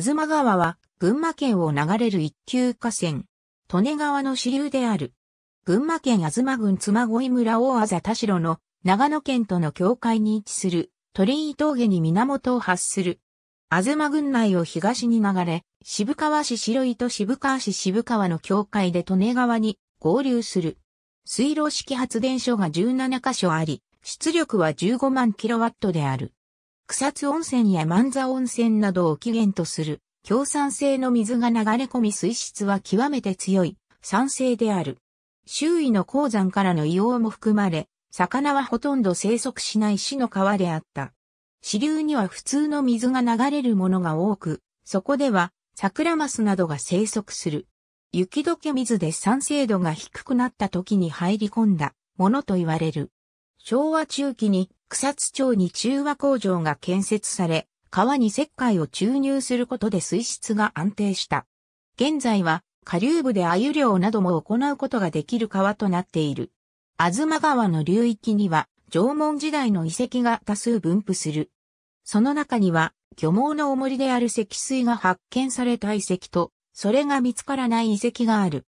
東川は群馬県を流れる一級河川、利根川の支流である。群馬県東郡妻恋村大あざ田代の長野県との境界に位置する鳥居峠に源を発する。東郡内を東に流れ、渋川市白井と渋川市渋川の境界で利根川に合流する。水路式発電所が17カ所あり、出力は15万キロワットである。草津温泉や万座温泉などを起源とする、共産性の水が流れ込み水質は極めて強い、酸性である。周囲の鉱山からの硫黄も含まれ、魚はほとんど生息しない死の川であった。支流には普通の水が流れるものが多く、そこでは、桜マスなどが生息する。雪解け水で酸性度が低くなった時に入り込んだものと言われる。昭和中期に草津町に中和工場が建設され、川に石灰を注入することで水質が安定した。現在は下流部で鮎漁なども行うことができる川となっている。吾妻川の流域には縄文時代の遺跡が多数分布する。その中には漁網の重りである石水が発見された遺跡と、それが見つからない遺跡がある。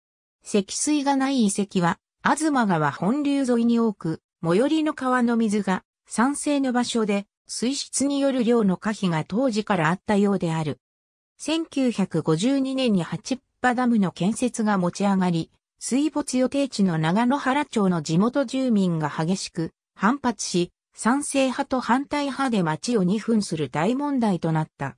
石水がない遺跡は、吾妻川本流沿いに多く、最寄りの川の水が酸性の場所で水質による量の可否が当時からあったようである。1952年に八ッパダムの建設が持ち上がり、水没予定地の長野原町の地元住民が激しく反発し、賛成派と反対派で町を2分する大問題となった。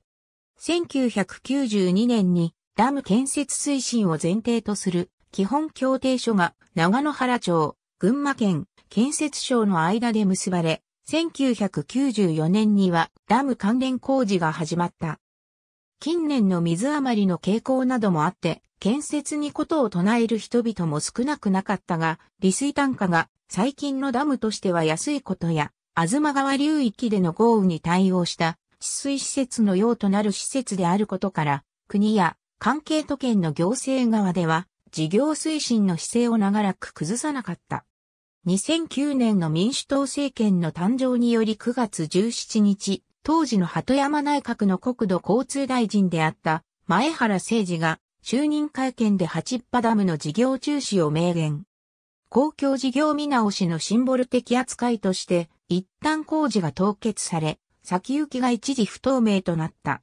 1992年にダム建設推進を前提とする基本協定書が長野原町、群馬県、建設省の間で結ばれ、1994年にはダム関連工事が始まった。近年の水余りの傾向などもあって、建設にことを唱える人々も少なくなかったが、利水単価が最近のダムとしては安いことや、ま川流域での豪雨に対応した治水施設のようとなる施設であることから、国や関係都県の行政側では、事業推進の姿勢を長らく崩さなかった。2009年の民主党政権の誕生により9月17日、当時の鳩山内閣の国土交通大臣であった前原誠司が就任会見で八ッパダムの事業中止を明言。公共事業見直しのシンボル的扱いとして、一旦工事が凍結され、先行きが一時不透明となった。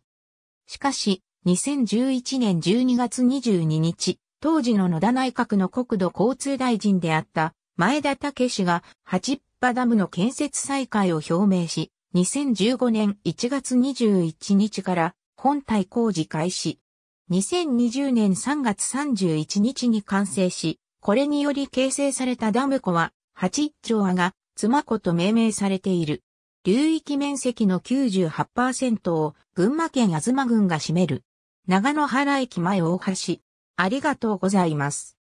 しかし、2011年12月22日、当時の野田内閣の国土交通大臣であった前田武氏が八っ葉ダムの建設再開を表明し、2015年1月21日から本体工事開始。2020年3月31日に完成し、これにより形成されたダム湖は、八丁和が妻湖と命名されている。流域面積の98%を群馬県東郡が占める。長野原駅前大橋。ありがとうございます。